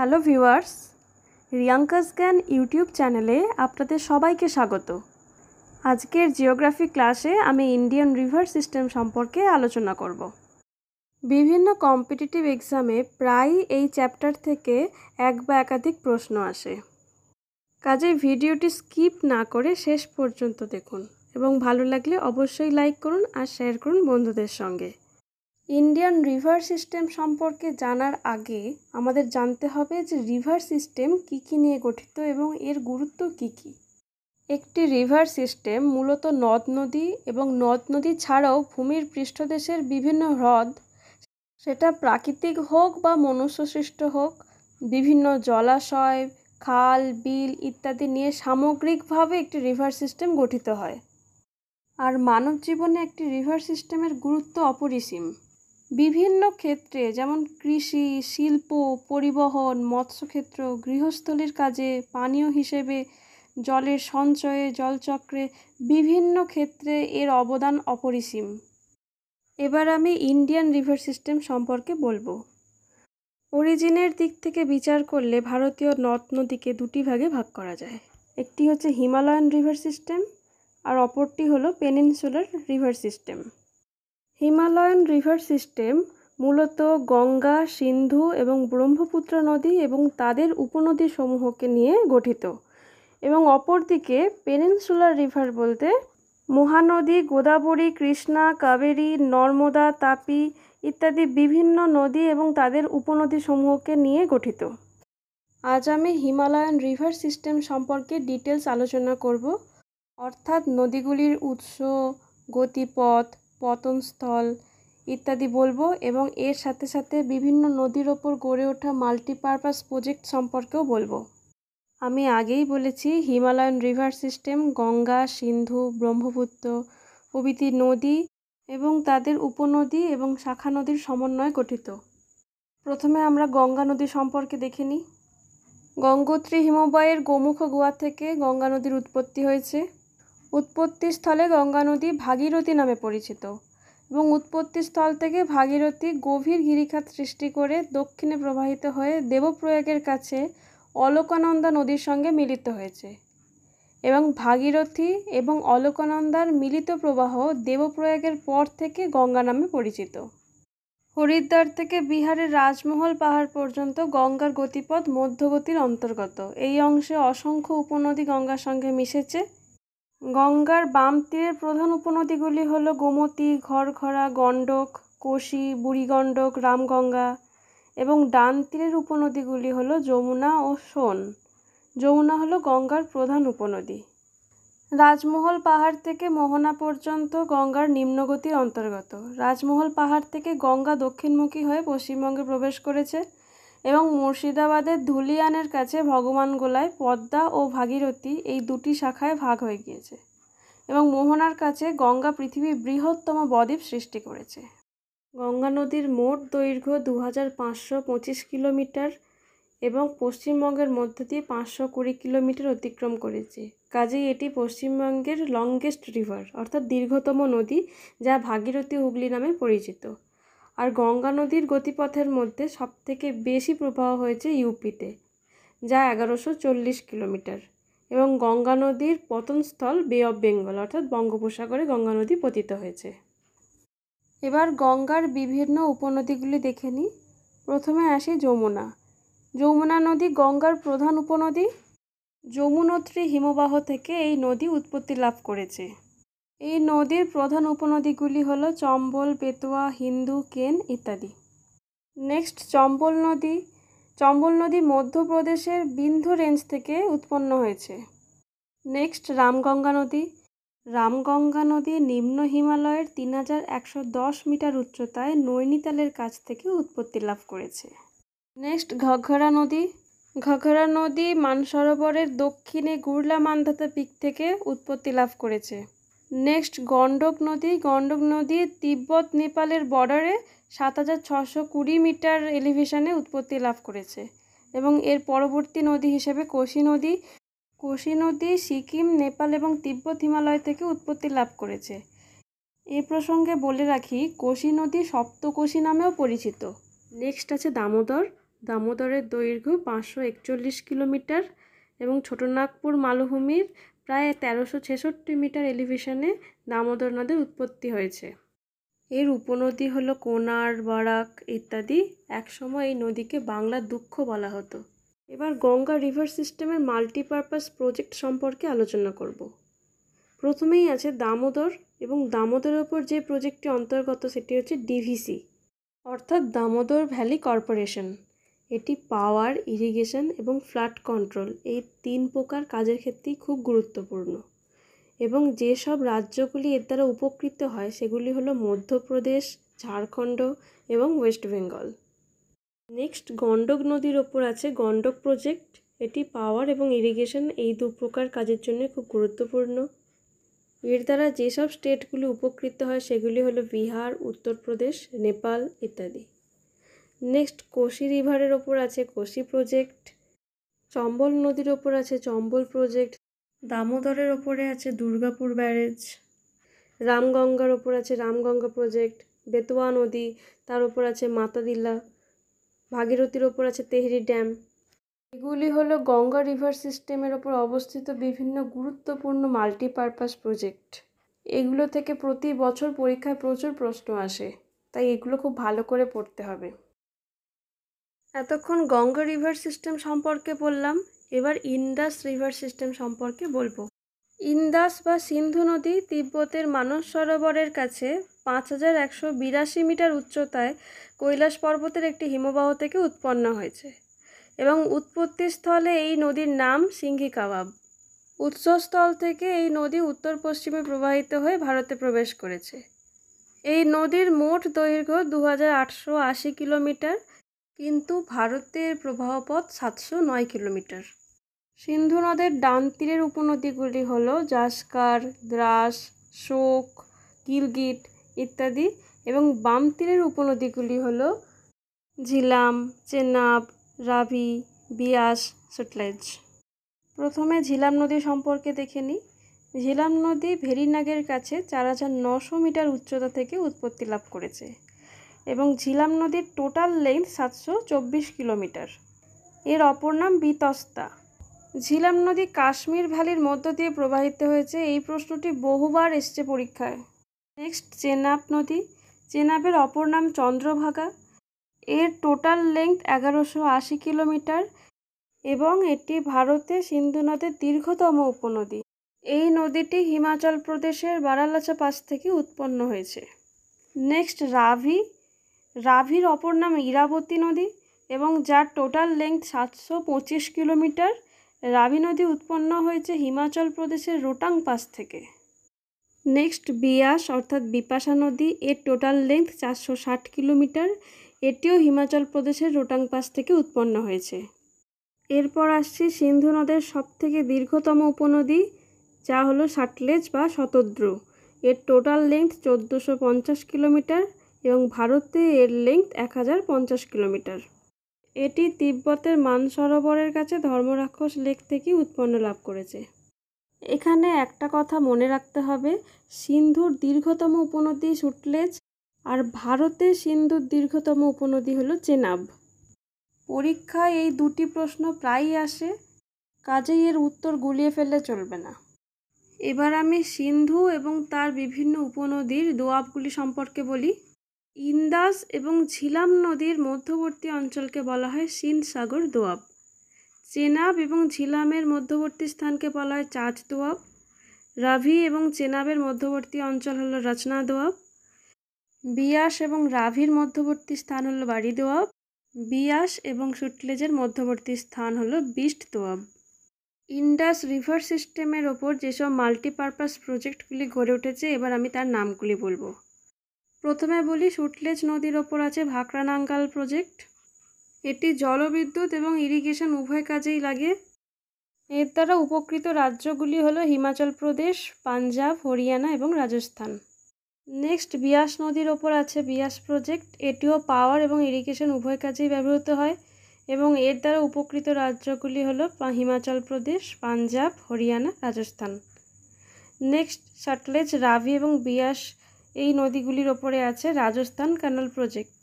hello viewers রিয়াঙ্কাস জ্ঞান YouTube চ্যানেলে আপনাদের সবাইকে স্বাগত আজকের জিওগ্রাফি ক্লাসে আমি ইন্ডিয়ান রিভার সিস্টেম সম্পর্কে আলোচনা করব বিভিন্ন কম্পিটিটিভ এক্সামে প্রায়ই এই চ্যাপ্টার থেকে এক বা একাধিক প্রশ্ন আসে কাজে ভিডিওটি স্কিপ না করে শেষ পর্যন্ত দেখুন এবং ভালো লাগলে অবশ্যই লাইক করুন আর শেয়ার করুন বন্ধুদের সঙ্গে ইন্ডিয়ান রিভার সিস্টেম সম্পর্কে জানার আগে আমাদের জানতে হবে যে রিভার সিস্টেম কী কী নিয়ে গঠিত এবং এর গুরুত্ব কী কী একটি রিভার সিস্টেম মূলত নদ নদী এবং নদ নদী ছাড়াও ভূমির পৃষ্ঠদেশের বিভিন্ন হ্রদ সেটা প্রাকৃতিক হোক বা মনুষ্যসৃষ্ট হোক বিভিন্ন জলাশয় খাল বিল ইত্যাদি নিয়ে সামগ্রিকভাবে একটি রিভার সিস্টেম গঠিত হয় আর মানব জীবনে একটি রিভার সিস্টেমের গুরুত্ব অপরিসীম বিভিন্ন ক্ষেত্রে যেমন কৃষি শিল্প পরিবহন মৎস্যক্ষেত্র গৃহস্থলীর কাজে পানীয় হিসেবে জলের সঞ্চয়ে জলচক্রে বিভিন্ন ক্ষেত্রে এর অবদান অপরিসীম এবার আমি ইন্ডিয়ান রিভার সিস্টেম সম্পর্কে বলবো অরিজিনের দিক থেকে বিচার করলে ভারতীয় নদ নদীকে দুটি ভাগে ভাগ করা যায় একটি হচ্ছে হিমালয়ান রিভার সিস্টেম আর অপরটি হলো peninsular river system Himalayan river system মূলত গঙ্গা সিন্ধু এবং ব্রহ্মপুত্র নদী এবং তাদের উপনদী সমূহকে নিয়ে গঠিত এবং অপরদিকে পেনিনসুলার রিভার বলতে মহানদী গোদাবরী কৃষ্ণা কাবেরী নর্মদা তাপি ইত্যাদি বিভিন্ন নদী এবং তাদের উপনদীসমূহকে নিয়ে গঠিত আজ আমি হিমালয়ান রিভার সিস্টেম সম্পর্কে ডিটেলস আলোচনা করব অর্থাৎ নদীগুলির উৎস গতিপথ পতনস্থল ইত্যাদি বলবো এবং এর সাথে সাথে বিভিন্ন নদীর ওপর গড়ে ওঠা মাল্টিপারপাস প্রজেক্ট সম্পর্কেও বলবো আমি আগেই বলেছি Himalayan river system Ganga Sindhu Brahmaputra প্রভৃতি নদী এবং তাদের উপনদী এবং শাখা নদীর সমন্বয়ে গঠিত প্রথমে আমরা গঙ্গা নদী সম্পর্কে দেখে নিই গঙ্গোত্রী হিমবাহের গোমুখ গোয়া থেকে গঙ্গা নদীর উৎপত্তি হয়েছে উৎপত্তিস্থলে গঙ্গা নদী ভাগীরথী নামে পরিচিত এবং উৎপত্তিস্থল থেকে ভাগীরথী গভীর গিরিখাত সৃষ্টি করে দক্ষিণে প্রবাহিত হয়ে দেবপ্রয়াগের কাছে অলকানন্দা নদীর সঙ্গে মিলিত হয়েছে এবং ভাগীরথী এবং অলকানন্দার মিলিত প্রবাহ দেবপ্রয়াগের পর থেকে গঙ্গা নামে পরিচিত হরিদ্বার থেকে বিহারের রাজমহল পাহাড় পর্যন্ত গঙ্গার গতিপথ মধ্যগতির অন্তর্গত এই অংশে অসংখ্য উপনদী গঙ্গার সঙ্গে মিশেছে গঙ্গার বাম তীরের প্রধান উপনদীগুলি হল গোমতী ঘরঘরা গণ্ডক কোশি বুড়িগণ্ডক রামগঙ্গা এবং ডান তীরের উপনদীগুলি হল যমুনা ও সোন যমুনা হল গঙ্গার প্রধান উপনদী রাজমহল পাহাড় থেকে মোহনা পর্যন্ত গঙ্গার নিম্নগতির অন্তর্গত রাজমহল পাহাড় থেকে গঙ্গা দক্ষিণমুখী হয়ে পশ্চিমবঙ্গে প্রবেশ করেছে এবং মুর্শিদাবাদের ধুলিয়ানের কাছে ভগবানগোলায় পদ্মা ও ভাগীরথী এই দুটি শাখায় ভাগ হয়ে গিয়েছে এবং মোহনার কাছে গঙ্গা পৃথিবীর বৃহত্তম বদ্বীপ সৃষ্টি করেছে গঙ্গা নদীর মোট দৈর্ঘ্য দু হাজার পাঁচশো পঁচিশ কিলোমিটার এবং পশ্চিমবঙ্গের মধ্য দিয়ে পাঁচশো কুড়ি কিলোমিটার অতিক্রম করেছে কাজেই এটি পশ্চিমবঙ্গের লংগেস্ট রিভার অর্থাৎ দীর্ঘতম নদী যা ভাগীরথী হুগলি নামে পরিচিত আর গঙ্গা নদীর গতিপথের মধ্যে সবথেকে বেশি প্রবাহ হয়েছে ইউপিতে যা এগারোশো চল্লিশ কিলোমিটার এবং গঙ্গা নদীর পতনস্থল বে অফ বেঙ্গল অর্থাৎ বঙ্গোপসাগরে গঙ্গা নদী পতিত হয়েছে এবার গঙ্গার বিভিন্ন উপনদীগুলি দেখে নিই প্রথমে আসি যমুনা যমুনা নদী গঙ্গার প্রধান উপনদী যমুনত্রী হিমবাহ থেকে এই নদী উৎপত্তি লাভ করেছে এই নদীর প্রধান উপনদীগুলি হল চম্বল বেতোয়া হিন্দু কেন ইত্যাদি নেক্সট চম্বল নদী চম্বল নদী মধ্যপ্রদেশের বিন্ধ্য রেঞ্জ থেকে উৎপন্ন হয়েছে নেক্সট রামগঙ্গা নদী রামগঙ্গা নদী নিম্ন হিমালয়ের তিন হাজার একশো দশ মিটার উচ্চতায় নৈনিতালের কাছ থেকে উৎপত্তি লাভ করেছে নেক্সট ঘঘরা নদী ঘঘরা নদী মানসরোবরের দক্ষিণে গুরলা মান্ধাতা পিক থেকে উৎপত্তি লাভ করেছে নেক্সট গণ্ডক নদী গণ্ডক নদী তিব্বত নেপালের বর্ডারে সাত হাজার ছশো কুড়ি মিটার এলিভেশনে উৎপত্তি লাভ করেছে এবং এর পরবর্তী নদী হিসেবে কোশি নদী কোশি নদী সিকিম নেপাল এবং তিব্বত হিমালয় থেকে উৎপত্তি লাভ করেছে এ প্রসঙ্গে বলে রাখি কোশি নদী সপ্তকোশি নামেও পরিচিত নেক্সট আছে দামোদর দামোদরের দৈর্ঘ্য পাঁচশো একচল্লিশ কিলোমিটার এবং ছোটনাগপুর মালভূমির প্রায় তেরোশো ছেষট্টি মিটার এলিভেশনে দামোদর নদের উৎপত্তি হয়েছে এর উপনদী হলো কোনার বরাক ইত্যাদি একসময় এই নদীকে বাংলার দুঃখ বলা হতো এবার গঙ্গা রিভার সিস্টেমের মাল্টিপারপাস প্রজেক্ট সম্পর্কে আলোচনা করব প্রথমেই আছে দামোদর এবং দামোদরের ওপর যে প্রজেক্টটি অন্তর্গত সেটি হচ্ছে ডিভিসি অর্থাৎ দামোদর ভ্যালি কর্পোরেশন এটি পাওয়ার ইরিগেশন এবং ফ্লাড কন্ট্রোল এই তিন প্রকার কাজের ক্ষেত্রেই খুব গুরুত্বপূর্ণ এবং যেসব রাজ্যগুলি এর দ্বারা উপকৃত হয় সেগুলি হলো মধ্যপ্রদেশ ঝাড়খণ্ড এবং ওয়েস্ট বেঙ্গল নেক্সট গণ্ডক নদীর ওপর আছে গণ্ডক প্রজেক্ট এটি পাওয়ার এবং ইরিগেশন এই দু প্রকার কাজের জন্য খুব গুরুত্বপূর্ণ এর দ্বারা যেসব স্টেটগুলি উপকৃত হয় সেগুলি হলো বিহার উত্তরপ্রদেশ নেপাল ইত্যাদি নেক্সট কোশি রিভারের ওপর আছে কোশি প্রজেক্ট চম্বল নদীর ওপর আছে চম্বল প্রজেক্ট দামোদরের ওপরে আছে দুর্গাপুর ব্যারেজ রামগঙ্গার ওপর আছে রামগঙ্গা প্রজেক্ট বেতোয়া নদী তার ওপর আছে মাতাদিল্লা ভাগীরথীর ওপর আছে তেহরি ড্যাম এগুলি হলো গঙ্গা রিভার সিস্টেমের ওপর অবস্থিত বিভিন্ন গুরুত্বপূর্ণ মাল্টিপারপাস প্রজেক্ট এগুলো থেকে প্রতি বছর পরীক্ষায় প্রচুর প্রশ্ন আসে তাই এগুলো খুব ভালো করে পড়তে হবে এতক্ষণ গঙ্গা রিভার সিস্টেম সম্পর্কে বললাম এবার ইন্দাস রিভার সিস্টেম সম্পর্কে বলবো ইন্দাস বা সিন্ধু নদী তিব্বতের মানস সরোবরের কাছে পাঁচ হাজার একশো বিরাশি মিটার উচ্চতায় কৈলাস পর্বতের একটি হিমবাহ থেকে উৎপন্ন হয়েছে এবং উৎপত্তিস্থলে এই নদীর নাম সিংহি কাবাব উৎসস্থল থেকে এই নদী উত্তর পশ্চিমে প্রবাহিত হয়ে ভারতে প্রবেশ করেছে এই নদীর মোট দৈর্ঘ্য দু হাজার আটশো আশি কিলোমিটার কিন্তু ভারতের প্রবাহপথ সাতশো নয় কিলোমিটার সিন্ধু নদের ডান তীরের উপনদীগুলি হল জাসকার দ্রাস শোক গিলগিট ইত্যাদি এবং বাম তীরের উপনদীগুলি হল ঝিলাম চেনাব রাভি বিয়াস সুটলেজ প্রথমে ঝিলাম নদী সম্পর্কে দেখে নিই ঝিলাম নদী ভেরিনাগের কাছে চার হাজার নশো মিটার উচ্চতা থেকে উৎপত্তি লাভ করেছে এবং ঝিলাম নদীর টোটাল লেন্থ সাতশো চব্বিশ কিলোমিটার এর অপর নাম বিতস্তা ঝিলাম নদী কাশ্মীর ভ্যালির মধ্য দিয়ে প্রবাহিত হয়েছে এই প্রশ্নটি বহুবার এসছে পরীক্ষায় নেক্সট চেনাব নদী চেনাবের অপর নাম চন্দ্রভাগা এর টোটাল লেন্থ এগারোশো আশি কিলোমিটার এবং এটি ভারতে সিন্ধু নদের দীর্ঘতম উপনদী এই নদীটি হিমাচল প্রদেশের বারালাচা পাশ থেকে উৎপন্ন হয়েছে নেক্সট রাভি রাভির অপর নাম ইরাবতী নদী এবং যার টোটাল লেন্থ সাতশো পঁচিশ কিলোমিটার রাভি নদী উৎপন্ন হয়েছে হিমাচল প্রদেশের রোটাং পাস থেকে নেক্সট বিয়াস অর্থাৎ বিপাশা নদী এর টোটাল লেন্থ চারশো ষাট কিলোমিটার এটিও হিমাচল প্রদেশের রোটাং পাস থেকে উৎপন্ন হয়েছে এরপর আসছে সিন্ধু নদের সবথেকে দীর্ঘতম উপনদী যা হলো সাটলেজ বা শতদ্রু এর টোটাল লেন্থ চোদ্দোশো পঞ্চাশ কিলোমিটার এবং ভারতে এর লেন্থ এক হাজার পঞ্চাশ কিলোমিটার এটি তিব্বতের মানসরোবরের কাছে ধর্মরাক্ষস লেক থেকে উৎপন্ন লাভ করেছে এখানে একটা কথা মনে রাখতে হবে সিন্ধুর দীর্ঘতম উপনদী সুটলেজ আর ভারতে সিন্ধুর দীর্ঘতম উপনদী হলো চেনাব পরীক্ষায় এই দুটি প্রশ্ন প্রায়ই আসে কাজেই এর উত্তর গুলিয়ে ফেললে চলবে না এবার আমি সিন্ধু এবং তার বিভিন্ন উপনদীর দোয়াবগুলি সম্পর্কে বলি ইন্দাস এবং ঝিলাম নদীর মধ্যবর্তী অঞ্চলকে বলা হয় সিন সাগর দোয়াব চেনাব এবং ঝিলামের মধ্যবর্তী স্থানকে বলা হয় চাঁদ দোয়াব রাভি এবং চেনাবের মধ্যবর্তী অঞ্চল হলো রচনা দোয়াব বিয়াস এবং রাভির মধ্যবর্তী স্থান হলো বাড়ি দোয়াব বিয়াস এবং সুটলেজের মধ্যবর্তী স্থান হল বিস্ট দোয়াব ইন্ডাস রিভার সিস্টেমের ওপর যেসব মাল্টিপারপাস প্রজেক্টগুলি গড়ে উঠেছে এবার আমি তার নামগুলি বলবো প্রথমে বলি সুটলেজ নদীর ওপর আছে ভাকরানাঙ্গাল প্রজেক্ট এটি জলবিদ্যুৎ এবং ইরিগেশন উভয় কাজেই লাগে এর দ্বারা উপকৃত রাজ্যগুলি হলো হিমাচল প্রদেশ পাঞ্জাব হরিয়ানা এবং রাজস্থান নেক্সট বিয়াস নদীর ওপর আছে বিয়াস প্রজেক্ট এটিও পাওয়ার এবং ইরিগেশন উভয় কাজেই ব্যবহৃত হয় এবং এর দ্বারা উপকৃত রাজ্যগুলি হলো হিমাচল প্রদেশ পাঞ্জাব হরিয়ানা রাজস্থান নেক্সট সাটলেজ রাভি এবং বিয়াস এই নদীগুলির ওপরে আছে রাজস্থান ক্যানাল প্রজেক্ট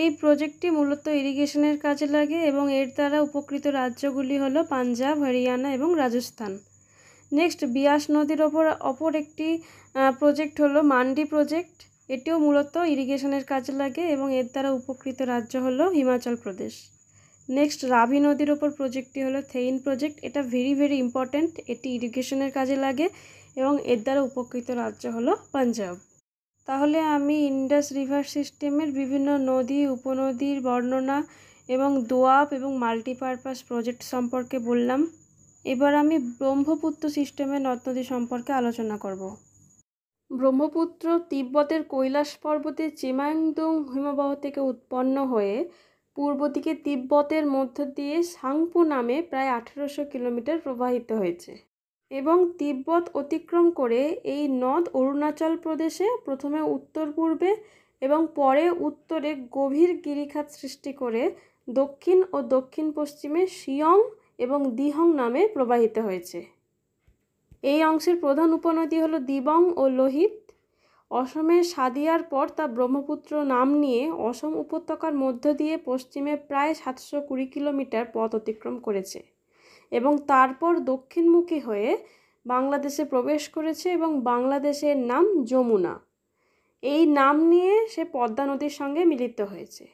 এই প্রজেক্টটি মূলত ইরিগেশনের কাজে লাগে এবং এর দ্বারা উপকৃত রাজ্যগুলি হল পাঞ্জাব হরিয়ানা এবং রাজস্থান নেক্সট বিয়াস নদীর ওপর অপর একটি প্রজেক্ট হলো মান্ডি প্রজেক্ট এটিও মূলত ইরিগেশনের কাজে লাগে এবং এর দ্বারা উপকৃত রাজ্য হল হিমাচল প্রদেশ নেক্সট রাভি নদীর ওপর প্রজেক্টটি হলো থেইন প্রজেক্ট এটা ভেরি ভেরি ইম্পর্ট্যান্ট এটি ইরিগেশনের কাজে লাগে এবং এর দ্বারা উপকৃত রাজ্য হলো পাঞ্জাব তাহলে আমি ইন্ডাস রিভার সিস্টেমের বিভিন্ন নদী উপনদীর বর্ণনা এবং দোয়াব এবং মাল্টিপারপাস প্রজেক্ট সম্পর্কে বললাম এবার আমি ব্রহ্মপুত্র সিস্টেমের নদ নদী সম্পর্কে আলোচনা করব ব্রহ্মপুত্র তিব্বতের কৈলাস পর্বতে চেমাংদুং হিমবাহ থেকে উৎপন্ন হয়ে পূর্ব দিকে তিব্বতের মধ্য দিয়ে সাংপু নামে প্রায় আঠেরোশো কিলোমিটার প্রবাহিত হয়েছে এবং তিব্বত অতিক্রম করে এই নদ অরুণাচল প্রদেশে প্রথমে উত্তর পূর্বে এবং পরে উত্তরে গভীর গিরিখাত সৃষ্টি করে দক্ষিণ ও দক্ষিণ পশ্চিমে শিয়ং এবং দিহং নামে প্রবাহিত হয়েছে এই অংশের প্রধান উপনদী হল দিবং ও লোহিত অসমের সাদিয়ার পর তা ব্রহ্মপুত্র নাম নিয়ে অসম উপত্যকার মধ্য দিয়ে পশ্চিমে প্রায় সাতশো কুড়ি কিলোমিটার পথ অতিক্রম করেছে এবং তারপর দক্ষিণমুখী হয়ে বাংলাদেশে প্রবেশ করেছে এবং বাংলাদেশের নাম যমুনা এই নাম নিয়ে সে পদ্মা নদীর সঙ্গে মিলিত হয়েছে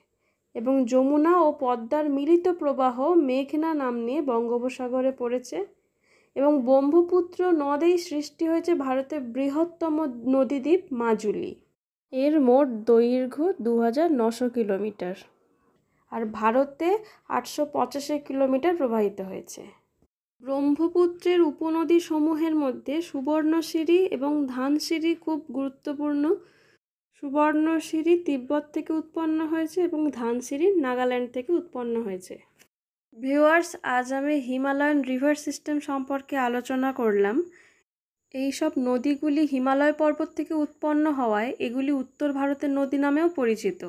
এবং যমুনা ও পদ্মার মিলিত প্রবাহ মেঘনা নাম নিয়ে বঙ্গোপসাগরে পড়েছে এবং ব্রহ্মপুত্র নদেই সৃষ্টি হয়েছে ভারতের বৃহত্তম নদীদ্বীপ মাজুলি এর মোট দৈর্ঘ্য দু হাজার নশো কিলোমিটার আর ভারতে আটশো পঁচাশি কিলোমিটার প্রবাহিত হয়েছে ব্রহ্মপুত্রের উপনদী সমূহের মধ্যে সুবর্ণশিরি এবং ধানশিরি খুব গুরুত্বপূর্ণ সুবর্ণশিরি তিব্বত থেকে উৎপন্ন হয়েছে এবং ধানশিরি নাগাল্যান্ড থেকে উৎপন্ন হয়েছে ভিউয়ার্স আজ আমি হিমালয়ান রিভার সিস্টেম সম্পর্কে আলোচনা করলাম এই সব নদীগুলি হিমালয় পর্বত থেকে উৎপন্ন হওয়ায় এগুলি উত্তর ভারতের নদী নামেও পরিচিত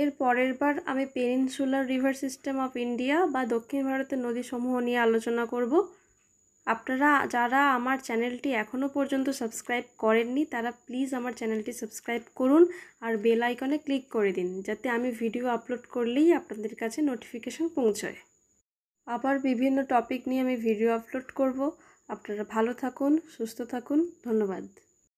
এর পরের বার আমি peninsular river system of India বা দক্ষিণ ভারতের নদীসমূহ নিয়ে আলোচনা করব আপনারা যারা আমার চ্যানেলটি এখনও পর্যন্ত সাবস্ক্রাইব করেননি তারা প্লিজ আমার চ্যানেলটি সাবস্ক্রাইব করুন আর বেল আইকনে ক্লিক করে দিন যাতে আমি ভিডিও আপলোড করলেই আপনাদের কাছে নোটিফিকেশান পৌঁছয় আবার বিভিন্ন টপিক নিয়ে আমি ভিডিও আপলোড করব আপনারা ভালো থাকুন সুস্থ থাকুন ধন্যবাদ